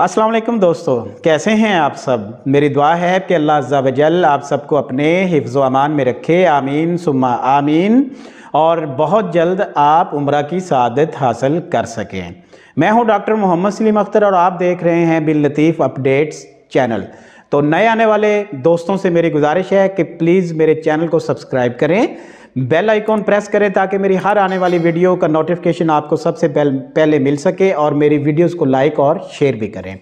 अस्सलाम वालेकुम दोस्तों कैसे हैं आप सब मेरी दुआ है कि अल्लाह जल आप सबको अपने हिफ्ज़ अमान में रखे आमीन सुम्मा आमीन और बहुत जल्द आप उम्र की सदत हासिल कर सकें मैं हूं डॉक्टर मोहम्मद सलीम अख्तर और आप देख रहे हैं बिल लतीफ़ अपडेट्स चैनल तो नए आने वाले दोस्तों से मेरी गुजारिश है कि प्लीज़ मेरे चैनल को सब्सक्राइब करें बेल आइकॉन प्रेस करें ताकि मेरी हर आने वाली वीडियो का नोटिफिकेशन आपको सबसे पहले मिल सके और मेरी वीडियोस को लाइक और शेयर भी करें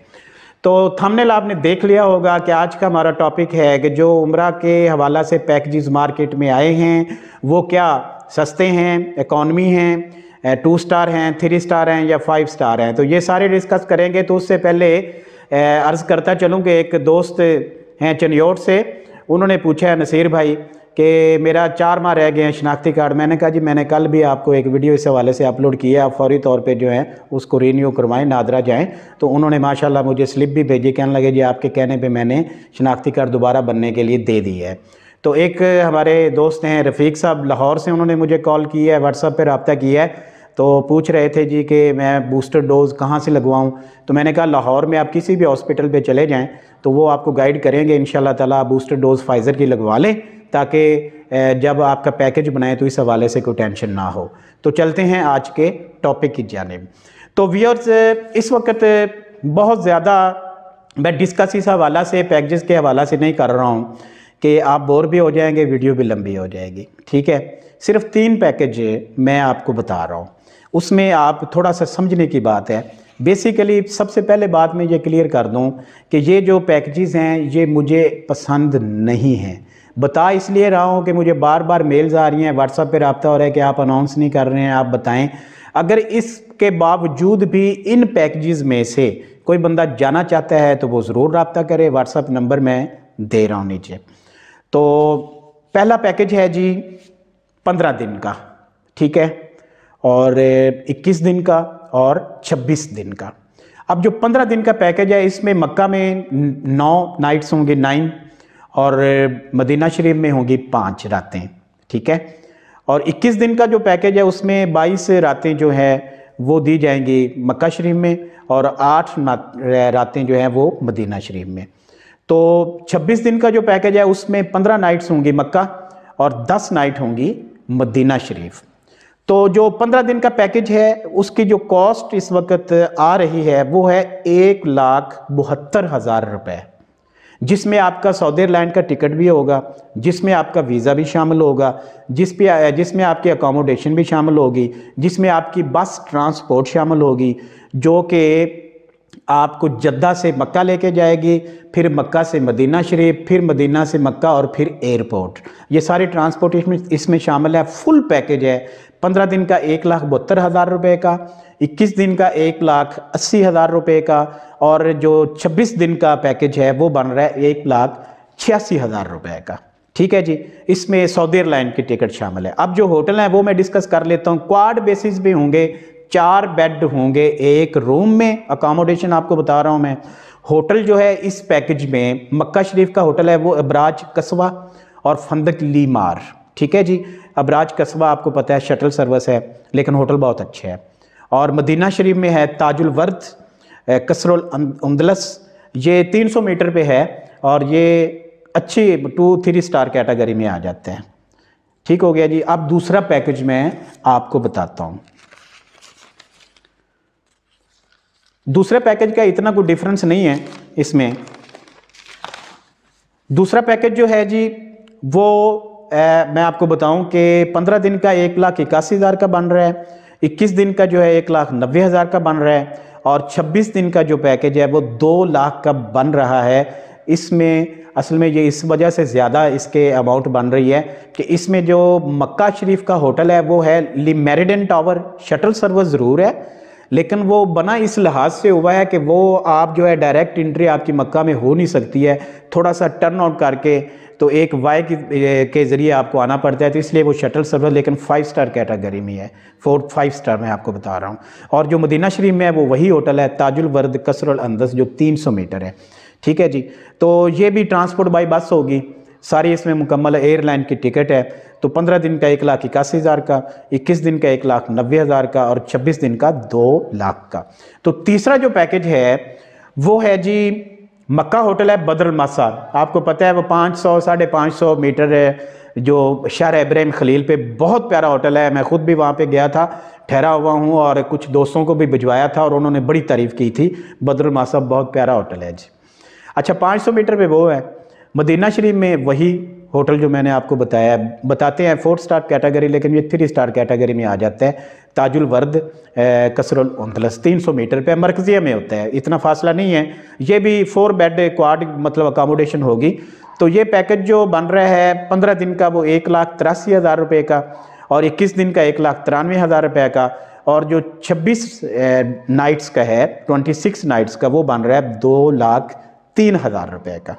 तो थंबनेल आपने देख लिया होगा कि आज का हमारा टॉपिक है कि जो उम्र के हवाला से पैकेजेस मार्केट में आए हैं वो क्या सस्ते हैं इकॉनमी हैं टू स्टार हैं थ्री स्टार हैं या फाइव स्टार हैं तो ये सारे डिस्कस करेंगे तो उससे पहले अर्ज़ करता चलूँ कि एक दोस्त हैं चनियोट से उन्होंने पूछा है नसीर भाई कि मेरा चार माह रह गए हैं शनाख्ती कार्ड मैंने कहा जी मैंने कल भी आपको एक वीडियो इस हवाले से अपलोड की है आप फौरी तौर पे जो है उसको रीन्यू करवाएं नादरा जाएं तो उन्होंने माशाल्लाह मुझे स्लिप भी भेजी कहने लगे जी आपके कहने पे मैंने शनाख्ती कार्ड दोबारा बनने के लिए दे दी है तो एक हमारे दोस्त हैं रफ़ीक साहब लाहौर से उन्होंने मुझे कॉल किया है व्हाट्सअप पर रबता किया है तो पूछ रहे थे जी कि मैं बूस्टर डोज़ कहाँ से लगवाऊँ तो मैंने कहा लाहौर में आप किसी भी हॉस्पिटल पर चले जाएँ तो वो आपको गाइड करेंगे इन ताला आप बूस्टर डोज़ फाइज़र की लगवा लें ताकि जब आपका पैकेज बनाए तो इस हवाले से कोई टेंशन ना हो तो चलते हैं आज के टॉपिक की जानब तो व्यूअर्स इस वक्त बहुत ज़्यादा मैं डिस्कस इस हवाला से पैकेजेस के हवाला से नहीं कर रहा हूँ कि आप बोर भी हो जाएंगे वीडियो भी लंबी हो जाएगी ठीक है सिर्फ तीन पैकेज मैं आपको बता रहा हूँ उसमें आप थोड़ा सा समझने की बात है बेसिकली सबसे पहले बात मैं ये क्लियर कर दूँ कि ये जो पैकेजेस हैं ये मुझे पसंद नहीं हैं बता इसलिए रहा हूँ कि मुझे बार बार मेल्स आ रही हैं व्हाट्सअप पे रबता हो रहा है कि आप अनाउंस नहीं कर रहे हैं आप बताएं अगर इसके बावजूद भी इन पैकेजेस में से कोई बंदा जाना चाहता है तो वो ज़रूर रबता करे व्हाट्सअप नंबर मैं दे रहा हूँ नीचे तो पहला पैकेज है जी पंद्रह दिन का ठीक है और इक्कीस दिन का और छब्बीस दिन का अब जो पंद्रह दिन का पैकेज है इसमें मक्का में नौ नाइट्स होंगे नाइन और मदीना शरीफ में होंगी पाँच रातें ठीक है और 21 दिन का जो पैकेज है उसमें 22 रातें जो है वो दी जाएंगी मक्का शरीफ में और आठ रातें जो हैं वो मदीना शरीफ में तो 26 दिन का जो पैकेज है उसमें 15 नाइट्स होंगी मक्का और 10 नाइट होंगी मदीना शरीफ तो जो 15 दिन का पैकेज है उसकी जो कॉस्ट इस वक्त आ रही है वो है एक लाख बहत्तर हज़ार रुपये जिसमें आपका सऊदी लैंड का टिकट भी होगा जिसमें आपका वीज़ा भी शामिल होगा जिस पे जिसमें आपकी अकोमोडेशन भी शामिल होगी जिसमें आपकी बस ट्रांसपोर्ट शामिल होगी जो कि आपको जद्दा से मक्का लेके जाएगी फिर मक्का से मदीना शरीफ फिर मदीना से मक्का और फिर एयरपोर्ट ये सारी ट्रांसपोर्टेशन इसमें शामिल है फुल पैकेज है पंद्रह दिन का एक लाख बहत्तर हज़ार रुपये का इक्कीस दिन का एक लाख अस्सी हज़ार रुपये का और जो छब्बीस दिन का पैकेज है वो बन रहा है एक लाख छियासी हज़ार रुपये का ठीक है जी इसमें सऊदी एयरलाइन की टिकट शामिल है अब जो होटल हैं वो मैं डिस्कस कर लेता हूँ क्वाड बेसिस भी होंगे चार बेड होंगे एक रूम में अकोमोडेशन आपको बता रहा हूँ मैं होटल जो है इस पैकेज में मक्का शरीफ का होटल है वो अबराज कस्बा और फंदक लीमार ठीक है जी अब राज कस्बा आपको पता है शटल सर्विस है लेकिन होटल बहुत अच्छे हैं और मदीना शरीफ में है ताजुल वर्द कसरुल अं-, उमदलस ये 300 मीटर पे है और ये अच्छी टू थ्री स्टार कैटेगरी में आ जाते हैं ठीक हो गया जी अब दूसरा पैकेज मैं आपको बताता हूँ दूसरे पैकेज का इतना कोई डिफरेंस नहीं है इसमें दूसरा पैकेज जो है जी वो ए, मैं आपको बताऊं कि 15 दिन का एक लाख इक्यासी हज़ार का बन रहा है 21 दिन का जो है एक लाख नब्बे हज़ार का बन रहा है और 26 दिन का जो पैकेज है वो दो लाख का बन रहा है इसमें असल में ये इस वजह से ज़्यादा इसके अमाउंट बन रही है कि इसमें जो मक्का शरीफ का होटल है वो है Le Meridien tower shuttle service ज़रूर है लेकिन वो बना इस लिहाज से हुआ है कि वो आप जो है डायरेक्ट इंट्री आपकी मक्का में हो नहीं सकती है थोड़ा सा टर्न आउट करके तो एक वाई के ज़रिए आपको आना पड़ता है तो इसलिए वो शटल सर्वर लेकिन फाइव स्टार कैटेगरी में है फोर फाइव स्टार में आपको बता रहा हूँ और जो मदीना शरीफ में है वो वही होटल है ताजुल वर्द कसर अंदस जो तीन सौ मीटर है ठीक है जी तो ये भी ट्रांसपोर्ट बाई बस होगी सारी इसमें मुकम्मल एयरलाइन की टिकट है तो पंद्रह दिन का एक लाख इक्यासी हज़ार का इक्कीस दिन का एक लाख नब्बे हज़ार का और छब्बीस दिन का दो लाख का तो तीसरा जो पैकेज है वो है जी मक्का होटल है बदर आपको पता है वो पाँच सौ साढ़े पाँच सौ मीटर जो शहर इब्राहिम खलील पे बहुत प्यारा होटल है मैं ख़ुद भी वहाँ पे गया था ठहरा हुआ हूँ और कुछ दोस्तों को भी भिजवाया था और उन्होंने बड़ी तारीफ़ की थी बदर बहुत प्यारा होटल है जी अच्छा पाँच सौ मीटर पर वो है मदीना शरीफ में वही होटल जो मैंने आपको बताया बताते हैं फोर स्टार कैटेगरी लेकिन ये थ्री स्टार कैटेगरी में आ जाते हैं ताजुल वर्द कसरुल उनतलस तीन सौ मीटर पे मरकजिया में होता है इतना फासला नहीं है ये भी फोर बेड क्वाड मतलब अकामोडेशन होगी तो ये पैकेज जो बन रहा है पंद्रह दिन का वो एक लाख तिरासी हज़ार रुपये का और इक्कीस दिन का एक लाख तिरानवे हज़ार रुपये का और जो छब्बीस नाइट्स का है ट्वेंटी सिक्स नाइट्स का वो बन रहा है दो लाख तीन हज़ार रुपये का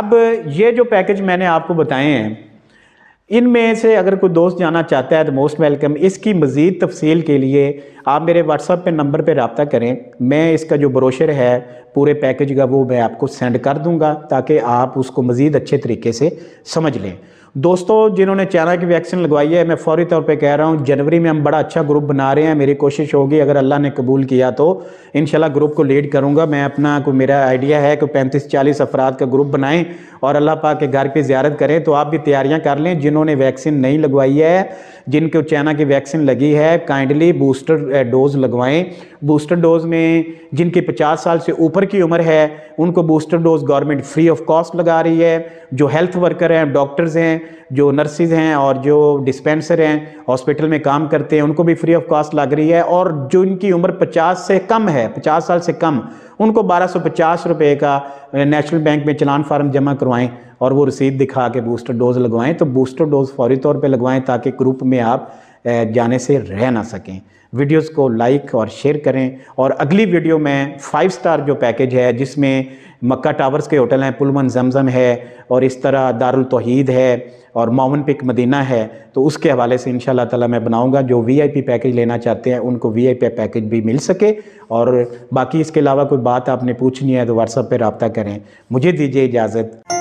अब ये जो पैकेज मैंने आपको बताए हैं इन में से अगर कोई दोस्त जाना चाहता है तो मोस्ट वेलकम इसकी मज़ीद तफसील के लिए आप मेरे व्हाट्सअप पे नंबर पे रबता करें मैं इसका जो ब्रोशर है पूरे पैकेज का वो मैं आपको सेंड कर दूंगा ताकि आप उसको मज़ीद अच्छे तरीके से समझ लें दोस्तों जिन्होंने चाइना की वैक्सीन लगवाई है मैं फौरी तौर पे कह रहा हूँ जनवरी में हम बड़ा अच्छा ग्रुप बना रहे हैं मेरी कोशिश होगी अगर अल्लाह ने कबूल किया तो इन ग्रुप को लीड करूँगा मैं अपना को मेरा आइडिया है कि पैंतीस चालीस अफराद का ग्रुप बनाएँ और अल्लाह पाक के घर पे ज्यारत करें तो आप भी तैयारियां कर लें जिन्होंने वैक्सीन नहीं लगवाई है जिनके चाइना की वैक्सीन लगी है काइंडली बूस्टर डोज लगवाएं बूस्टर डोज में जिनकी 50 साल से ऊपर की उम्र है उनको booster dose government free of cost लगा रही है जो हेल्थ वर्कर हैं डॉक्टर्स हैं जो नर्सिस हैं और जो डिस्पेंसर हैं हॉस्पिटल में काम करते हैं उनको भी फ्री ऑफ कॉस्ट लग रही है और जो इनकी उम्र 50 से कम है 50 साल से कम उनको बारह सौ रुपए का नेशनल बैंक में चलान फार्म जमा करवाएं और वो रसीद दिखा के बूस्टर डोज लगवाएं तो बूस्टर डोज फौरी तौर पर लगवाएं ताकि ग्रुप में आप जाने से रह ना सकें वीडियोस को लाइक और शेयर करें और अगली वीडियो में फाइव स्टार जो पैकेज है जिसमें मक्का टावर्स के होटल हैं पुलमन जमजम है और इस तरह दारुल तोहीद है और मामन पिक मदीना है तो उसके हवाले से इन ताला मैं बनाऊंगा जो वीआईपी पैकेज लेना चाहते हैं उनको वीआईपी पैकेज भी मिल सके और बाकी इसके अलावा कोई बात आपने पूछनी है तो व्हाट्सअप पर रबता करें मुझे दीजिए इजाज़त